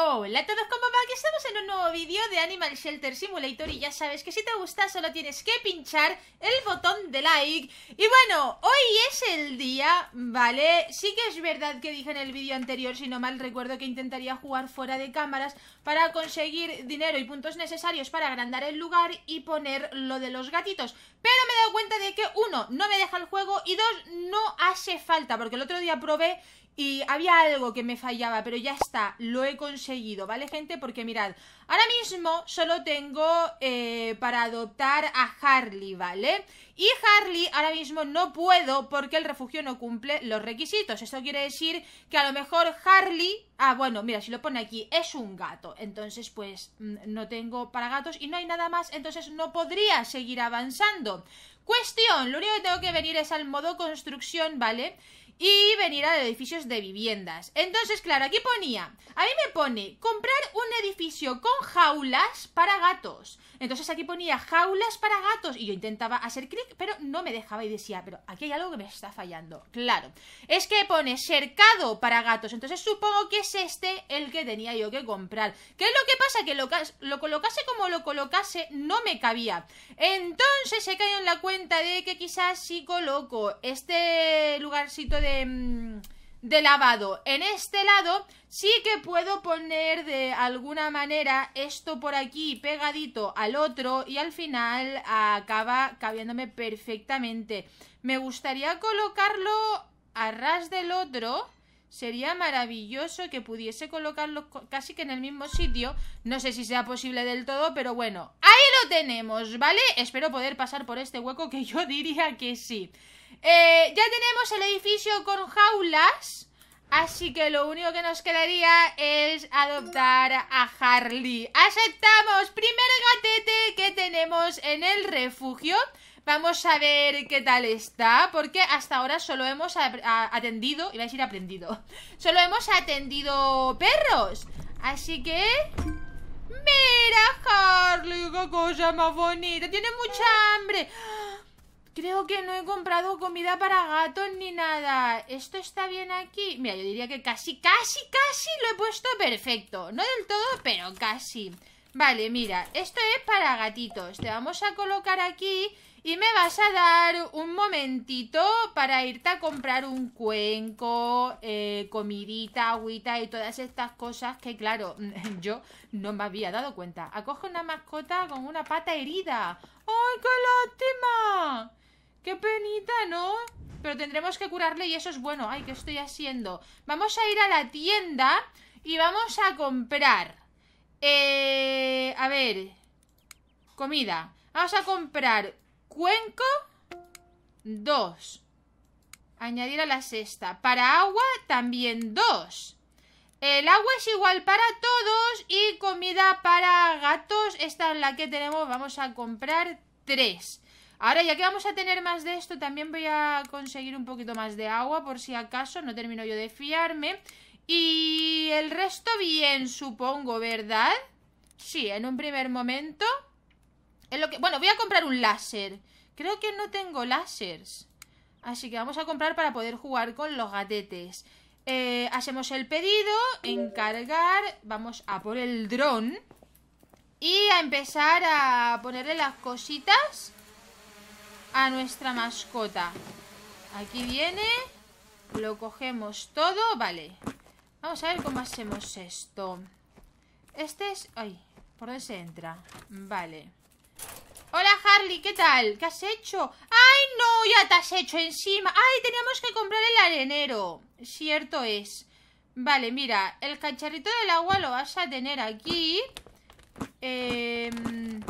Oh, hola a todos, como va? que estamos en un nuevo vídeo de Animal Shelter Simulator y ya sabes que si te gusta solo tienes que pinchar el botón de like Y bueno, hoy es el día, ¿vale? Sí que es verdad que dije en el vídeo anterior, si no mal recuerdo, que intentaría jugar fuera de cámaras Para conseguir dinero y puntos necesarios para agrandar el lugar y poner lo de los gatitos Pero me he dado cuenta de que uno, no me deja el juego y dos, no hace falta Porque el otro día probé y había algo que me fallaba, pero ya está, lo he conseguido, ¿vale, gente? Porque mirad, ahora mismo solo tengo eh, para adoptar a Harley, ¿vale? Y Harley ahora mismo no puedo porque el refugio no cumple los requisitos. Esto quiere decir que a lo mejor Harley... Ah, bueno, mira, si lo pone aquí, es un gato. Entonces, pues, mm, no tengo para gatos y no hay nada más, entonces no podría seguir avanzando. Cuestión, lo único que tengo que venir es al modo construcción, ¿vale? vale y venir a edificios de viviendas. Entonces, claro, aquí ponía, a mí me pone comprar un edificio con jaulas para gatos. Entonces aquí ponía jaulas para gatos y yo intentaba hacer clic, pero no me dejaba y decía, pero aquí hay algo que me está fallando. Claro, es que pone cercado para gatos, entonces supongo que es este el que tenía yo que comprar. ¿Qué es lo que pasa? Que lo, lo colocase como lo colocase, no me cabía. Entonces he caído en la cuenta de que quizás si coloco este lugarcito de Mm, de, lavado. En este lado sí que puedo poner de alguna manera esto por aquí pegadito al otro y al final acaba cabiéndome perfectamente. Me gustaría colocarlo a ras del otro. Sería maravilloso que pudiese colocarlo casi que en el mismo sitio. No sé si sea posible del todo, pero bueno. Ahí lo tenemos, ¿vale? Espero poder pasar por este hueco que yo diría que sí. Eh, ya tenemos el edificio con jaulas. Así que lo único que nos quedaría es adoptar a Harley. Aceptamos. Primer gatete que tenemos en el refugio. Vamos a ver qué tal está, porque hasta ahora solo hemos atendido, iba a decir aprendido, solo hemos atendido perros. Así que... Mira, Harley, qué cosa más bonita. Tiene mucha hambre. Creo que no he comprado comida para gatos ni nada. ¿Esto está bien aquí? Mira, yo diría que casi, casi, casi lo he puesto perfecto. No del todo, pero casi. Vale, mira, esto es para gatitos. Te vamos a colocar aquí y me vas a dar un momentito para irte a comprar un cuenco, eh, comidita, agüita y todas estas cosas que, claro, yo no me había dado cuenta. Acoge una mascota con una pata herida. ¡Ay, qué lástima! ¡Qué penita, ¿no? Pero tendremos que curarle y eso es bueno. Ay, ¿qué estoy haciendo? Vamos a ir a la tienda y vamos a comprar. Eh, a ver. Comida. Vamos a comprar cuenco Dos Añadir a la cesta, Para agua también dos El agua es igual para todos y comida para gatos. Esta es la que tenemos. Vamos a comprar Tres Ahora, ya que vamos a tener más de esto, también voy a conseguir un poquito más de agua, por si acaso, no termino yo de fiarme. Y el resto bien, supongo, ¿verdad? Sí, en un primer momento. En lo que... Bueno, voy a comprar un láser. Creo que no tengo lásers. Así que vamos a comprar para poder jugar con los gatetes. Eh, hacemos el pedido, encargar, vamos a por el dron y a empezar a ponerle las cositas a nuestra mascota. Aquí viene, lo cogemos todo, vale. Vamos a ver cómo hacemos esto. Este es... Ay, ¿por dónde se entra? Vale. Hola Harley, ¿qué tal? ¿Qué has hecho? ¡Ay no! Ya te has hecho encima. ¡Ay, teníamos que comprar el arenero! Cierto es. Vale, mira, el cacharrito del agua lo vas a tener aquí. Em,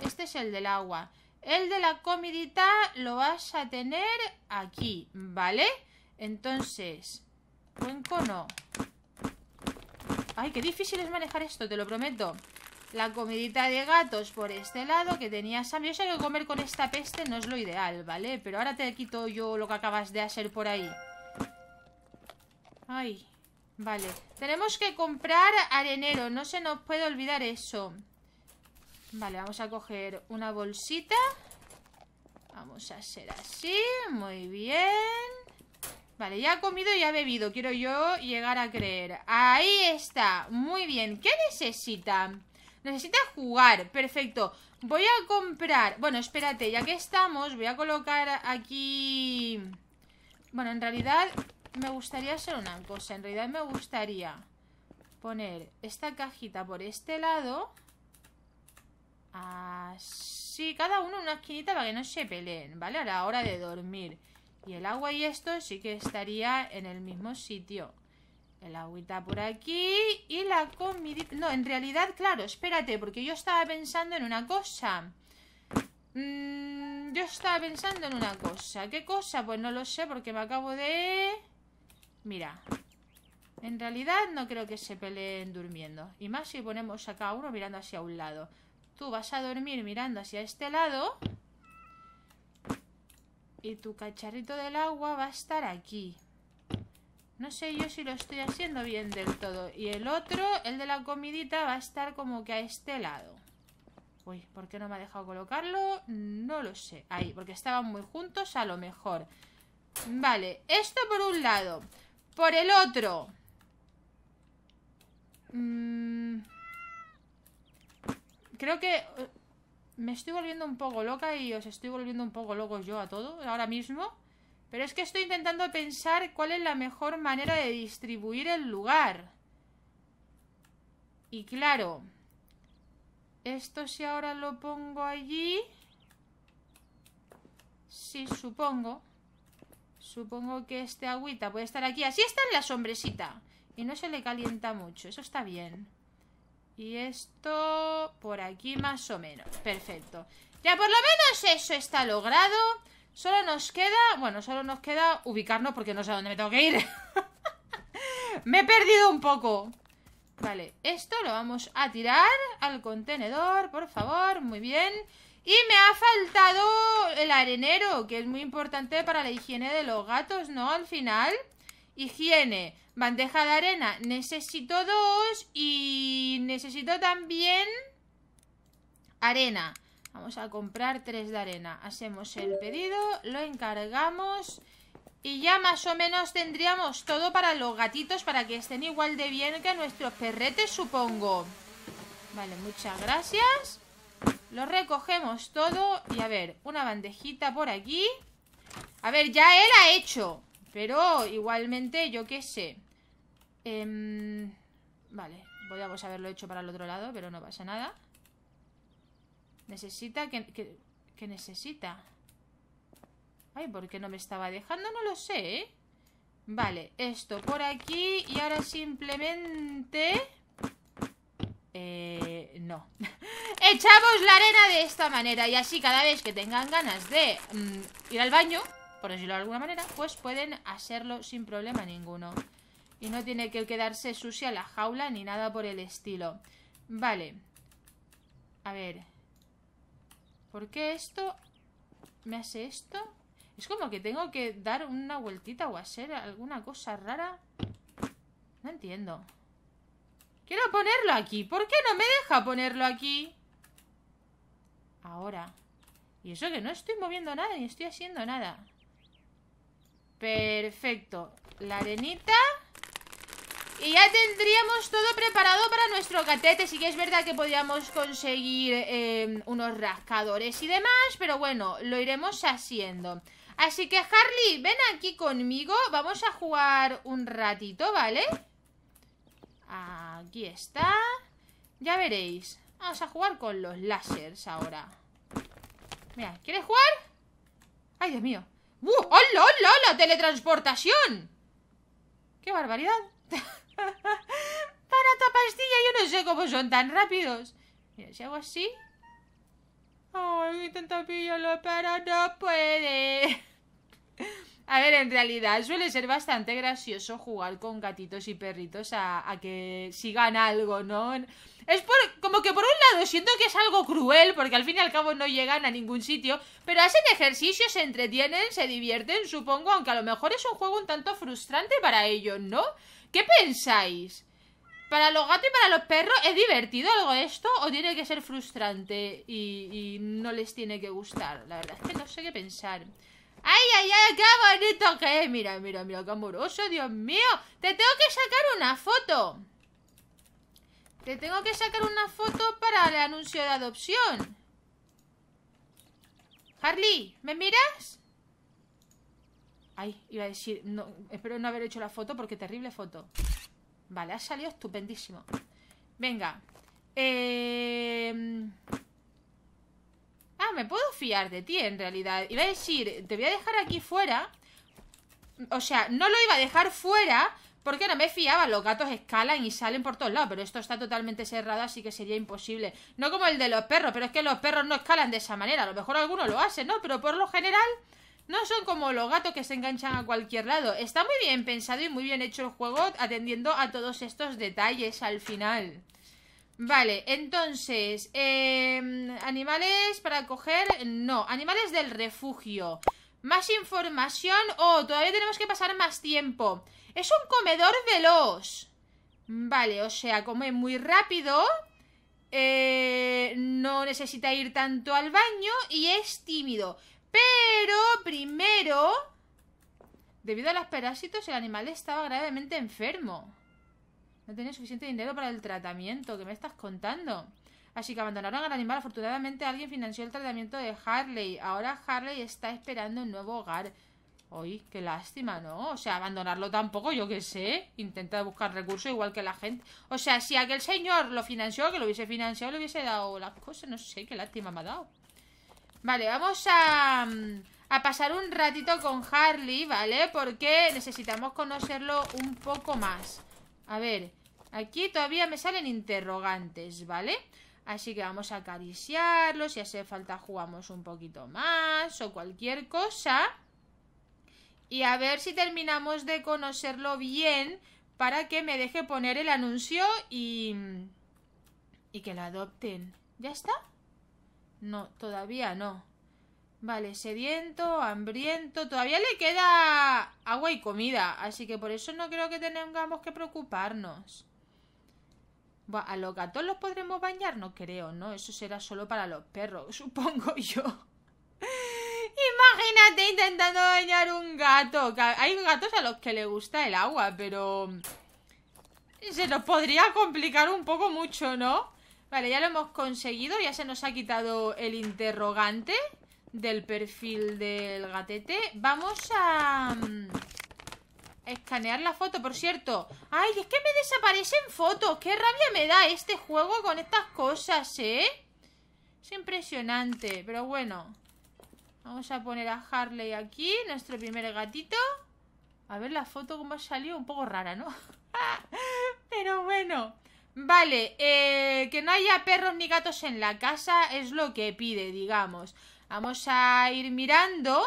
este es el del agua el de la comidita lo vas a tener aquí, ¿vale? Entonces, buen no. Ay, qué difícil es manejar esto, te lo prometo. La comidita de gatos por este lado que tenía Sammy. Yo sé que comer con esta peste no es lo ideal, ¿vale? Pero ahora te quito yo lo que acabas de hacer por ahí. Ay, vale. Tenemos que comprar arenero, no se nos puede olvidar eso. Vale, vamos a coger una bolsita. Vamos a hacer así. Muy bien. Vale, ya ha comido y ha bebido. Quiero yo llegar a creer. Ahí está. Muy bien. ¿Qué necesita? Necesita jugar. Perfecto. Voy a comprar... Bueno, espérate. Ya que estamos, voy a colocar aquí... Bueno, en realidad me gustaría hacer una cosa. En realidad me gustaría poner esta cajita por este lado... Así, cada uno en una esquinita para que no se peleen, ¿vale? A la hora de dormir. Y el agua y esto sí que estaría en el mismo sitio. El agüita por aquí y la comidita No, en realidad, claro, espérate, porque yo estaba pensando en una cosa. Mm, yo estaba pensando en una cosa. ¿Qué cosa? Pues no lo sé porque me acabo de... Mira. En realidad no creo que se peleen durmiendo. Y más si ponemos acá uno mirando hacia un lado. Tú vas a dormir mirando hacia este lado y tu cacharrito del agua va a estar aquí. No sé yo si lo estoy haciendo bien del todo. Y el otro, el de la comidita, va a estar como que a este lado. Uy, ¿por qué no me ha dejado colocarlo? No lo sé. Ahí, porque estaban muy juntos a lo mejor. Vale, esto por un lado. Por el otro. Mmm creo que eh, me estoy volviendo un poco loca y os estoy volviendo un poco loco yo a todo ahora mismo. Pero es que estoy intentando pensar cuál es la mejor manera de distribuir el lugar. Y claro, esto si ahora lo pongo allí... Sí, supongo. Supongo que este agüita puede estar aquí. Así está en la sombresita. Y no se le calienta mucho. Eso está bien. Y esto por aquí más o menos. Perfecto. Ya por lo menos eso está logrado. Solo nos queda... Bueno, solo nos queda ubicarnos porque no sé a dónde me tengo que ir. me he perdido un poco. Vale, esto lo vamos a tirar al contenedor, por favor. Muy bien. Y me ha faltado el arenero, que es muy importante para la higiene de los gatos, ¿no? Al final higiene, bandeja de arena. Necesito dos y necesito también arena. Vamos a comprar tres de arena. Hacemos el pedido, lo encargamos y ya más o menos tendríamos todo para los gatitos para que estén igual de bien que nuestros perretes, supongo. Vale, muchas gracias. Lo recogemos todo y a ver, una bandejita por aquí. A ver, ya era hecho. Pero igualmente, yo qué sé. Em, vale, podríamos haberlo hecho para el otro lado, pero no pasa nada. Necesita que, necesita. Ay, ¿por qué no me estaba dejando? No lo sé, ¿eh? Vale, esto por aquí y ahora simplemente... Eh, no. Echamos la arena de esta manera y así cada vez que tengan ganas de mm, ir al baño, por decirlo de alguna manera, pues pueden hacerlo sin problema ninguno. Y no tiene que quedarse sucia la jaula ni nada por el estilo. Vale. A ver. ¿Por qué esto me hace esto? Es como que tengo que dar una vueltita o hacer alguna cosa rara. No entiendo. Quiero ponerlo aquí. ¿Por qué no me deja ponerlo aquí? Ahora. Y eso que no estoy moviendo nada ni estoy haciendo nada. Perfecto. La arenita. Y ya tendríamos todo preparado para nuestro catete. Sí que es verdad que podríamos conseguir em, unos rascadores y demás, pero bueno, lo iremos haciendo. Así que Harley, ven aquí conmigo. Vamos a jugar un ratito, ¿vale? Aquí está. Ya veréis. Vamos a jugar con los lásers ahora. Mira, ¿quieres jugar? ¡Ay, Dios mío! ¡Uh! ¡Hola, hola, hola! ¡Teletransportación! ¡Qué barbaridad! Para tu pastilla, yo no sé cómo son tan rápidos. Mira, si hago así. ¡Ay, intenta pilla lo para no puede! A ver, en realidad suele ser bastante gracioso jugar con gatitos y perritos a, que sigan algo, ¿no? Es como que por un lado siento que es algo cruel, porque al fin y al cabo no llegan a ningún sitio, pero hacen ejercicio, se entretienen, se divierten, supongo, aunque a lo mejor es un juego un tanto frustrante para ellos, ¿no? ¿Qué pensáis? ¿Para los gatos y para los perros es divertido algo esto o tiene que ser frustrante y, y no les tiene que gustar? La verdad es que no sé qué pensar. Ay, ay, ay, qué bonito que es. Mira, mira, mira, qué amoroso, oh, Dios mío. Te tengo que sacar una foto. Te tengo que sacar una foto para el anuncio de adopción. Harley, ¿me miras? Ay, iba a decir, espero no haber hecho la foto porque terrible foto. Vale, ha salido estupendísimo. Venga. Eh... Ah, me puedo fiar de ti en realidad. Iba a decir, te voy a dejar aquí fuera. O sea, no lo iba a dejar fuera porque no me fiaba. Los gatos escalan y salen por todos lados, pero esto está totalmente cerrado, así que sería imposible. No como el de los perros, pero es que los perros no escalan de esa manera. A lo mejor algunos lo hacen, ¿no? Pero por lo general... No son como los gatos que se enganchan a cualquier lado. Está muy bien pensado y muy bien hecho el juego atendiendo a todos estos detalles al final. Vale, entonces, em, animales para coger, no, animales del refugio. Más información, oh, todavía tenemos que pasar más tiempo. Es un comedor veloz. Vale, o sea, come muy rápido, eh, no necesita ir tanto al baño y es tímido. Pero primero, debido a los parásitos, el animal estaba gravemente enfermo. No tenía suficiente dinero para el tratamiento. ¿Qué me estás contando? Así que abandonaron al animal. Afortunadamente alguien financió el tratamiento de Harley. Ahora Harley está esperando un nuevo hogar. Uy, qué lástima, ¿no? O sea, abandonarlo tampoco, yo qué sé. Intenta buscar recursos igual que la gente. O sea, si aquel señor lo financió, que lo hubiese financiado, le hubiese dado las cosas. No sé, qué lástima me ha dado. Vale, vamos a, mm, a pasar un ratito con Harley, ¿vale? Porque necesitamos conocerlo un poco más. A ver, Aquí todavía me salen interrogantes, ¿vale? Así que vamos a acariciarlo, si hace falta jugamos un poquito más o cualquier cosa. Y a ver si terminamos de conocerlo bien para que me deje poner el anuncio y... y que lo adopten. ¿Ya está? No, todavía no. Vale, sediento, hambriento, todavía le queda agua y comida, así que por eso no creo que tengamos que preocuparnos. ¿A los gatos los podremos bañar? No creo, ¿no? Eso será solo para los perros, supongo yo. Imagínate intentando bañar un gato. Hay gatos a los que le gusta el agua, pero... Se nos podría complicar un poco mucho, ¿no? Vale, ya lo hemos conseguido. Ya se nos ha quitado el interrogante del perfil del gatete. Vamos a... Mm, Escanear la foto, por cierto. Ay, es que me desaparecen fotos. Qué rabia me da este juego con estas cosas, ¿eh? Es impresionante, pero bueno. Vamos a poner a Harley aquí, nuestro primer gatito. A ver la foto cómo ha salido, un poco rara, ¿no? Pero bueno. Vale, eh, que no haya perros ni gatos en la casa es lo que pide, digamos. Vamos a ir mirando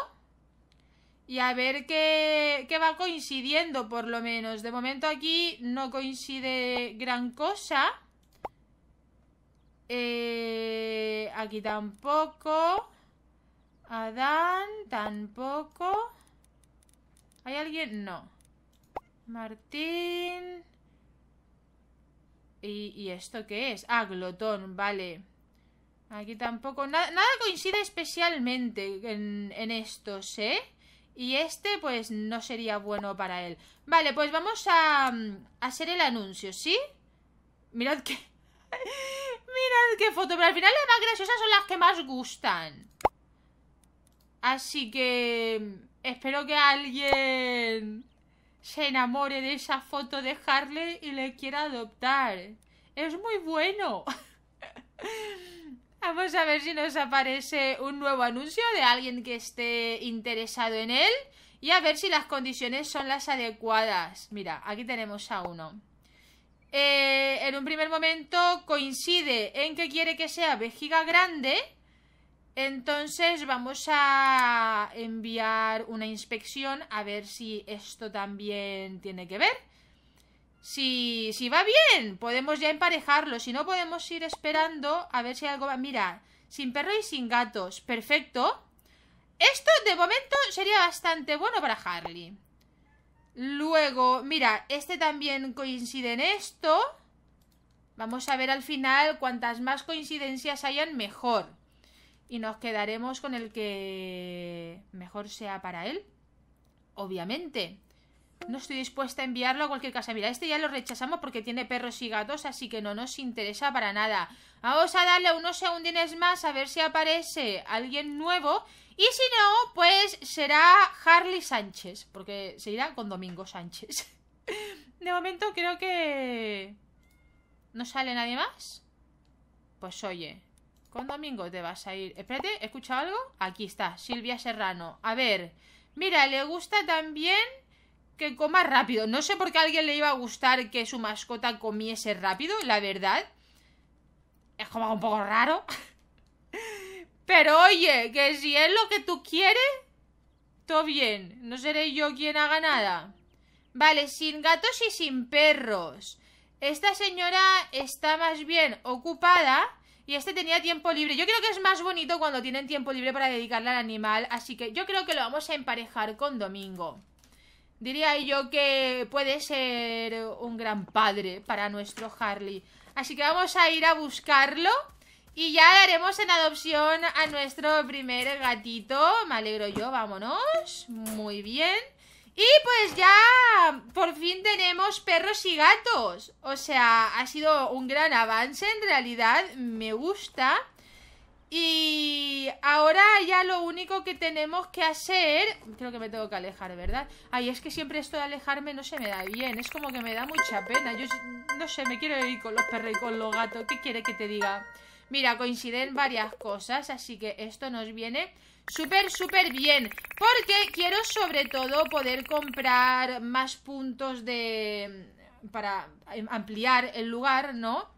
y a ver qué, va coincidiendo por lo menos. De momento aquí no coincide gran cosa. Eh, aquí tampoco. Adán tampoco. ¿Hay alguien? No. Martín. ¿Y, esto qué es? Ah, glotón, vale. Aquí tampoco. Nada, coincide especialmente en, en estos, ¿eh? Y este, pues, no sería bueno para él. Vale, pues vamos a, mm, hacer el anuncio, ¿sí? Mirad qué Mirad qué foto, pero al final las más graciosas son las que más gustan. Así que... Mm, espero que alguien se enamore de esa foto de Harley y le quiera adoptar. Es muy bueno. Vamos a ver si nos aparece un nuevo anuncio de alguien que esté interesado en él y a ver si las condiciones son las adecuadas. Mira, aquí tenemos a uno. Eh, en un primer momento coincide en que quiere que sea vejiga grande. Entonces vamos a enviar una inspección a ver si esto también tiene que ver. Si, va bien, podemos ya emparejarlo. Si no, podemos ir esperando a ver si algo va. Mira, sin perro y sin gatos. Perfecto. Esto de momento sería bastante bueno para Harley. Luego, mira, este también coincide en esto. Vamos a ver al final cuantas más coincidencias hayan, mejor. Y nos quedaremos con el que mejor sea para él. Obviamente. No estoy dispuesta a enviarlo a cualquier casa. Mira, este ya lo rechazamos porque tiene perros y gatos, así que no nos interesa para nada. Vamos a darle unos segundines más a ver si aparece alguien nuevo. Y si no, pues será Harley Sánchez, porque se irá con Domingo Sánchez. De momento creo que... ¿No sale nadie más? Pues oye, con Domingo te vas a ir. Espérate, ¿he escuchado algo? Aquí está, Silvia Serrano. A ver, mira, le gusta también que coma rápido. No sé por qué a alguien le iba a gustar que su mascota comiese rápido, la verdad. Es como un poco raro. Pero oye, que si es lo que tú quieres, todo bien. No seré yo quien haga nada. Vale, sin gatos y sin perros. Esta señora está más bien ocupada y este tenía tiempo libre. Yo creo que es más bonito cuando tienen tiempo libre para dedicarle al animal, así que yo creo que lo vamos a emparejar con Domingo. Diría yo que puede ser un gran padre para nuestro Harley. Así que vamos a ir a buscarlo. Y ya daremos en adopción a nuestro primer gatito. Me alegro yo, vámonos. Muy bien. Y pues ya por fin tenemos perros y gatos. O sea, ha sido un gran avance en realidad. Me gusta. Y ahora ya lo único que tenemos que hacer... Creo que me tengo que alejar, ¿verdad? Ay, es que siempre esto de alejarme no se me da bien. Es como que me da mucha pena. Yo no sé, me quiero ir con los perros y con los gatos. ¿Qué quiere que te diga? Mira, coinciden varias cosas, así que esto nos viene súper, súper bien. Porque quiero sobre todo poder comprar más puntos de... para ampliar el lugar, ¿no?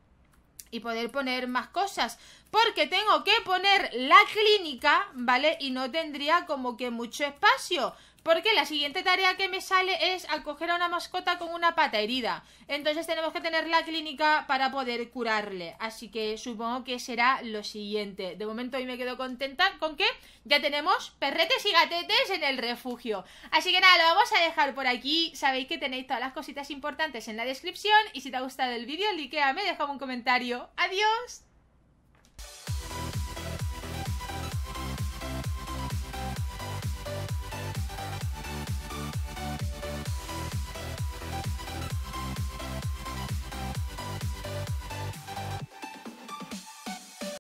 y poder poner más cosas. Porque tengo que poner la clínica, ¿vale? Y no tendría como que mucho espacio. Porque la siguiente tarea que me sale es acoger a una mascota con una pata herida. Entonces tenemos que tener la clínica para poder curarle. Así que supongo que será lo siguiente. De momento hoy me quedo contenta con que ya tenemos perretes y gatetes en el refugio. Así que nada, lo vamos a dejar por aquí. Sabéis que tenéis todas las cositas importantes en la descripción. Y si te ha gustado el vídeo, likeame, déjame un comentario. ¡Adiós!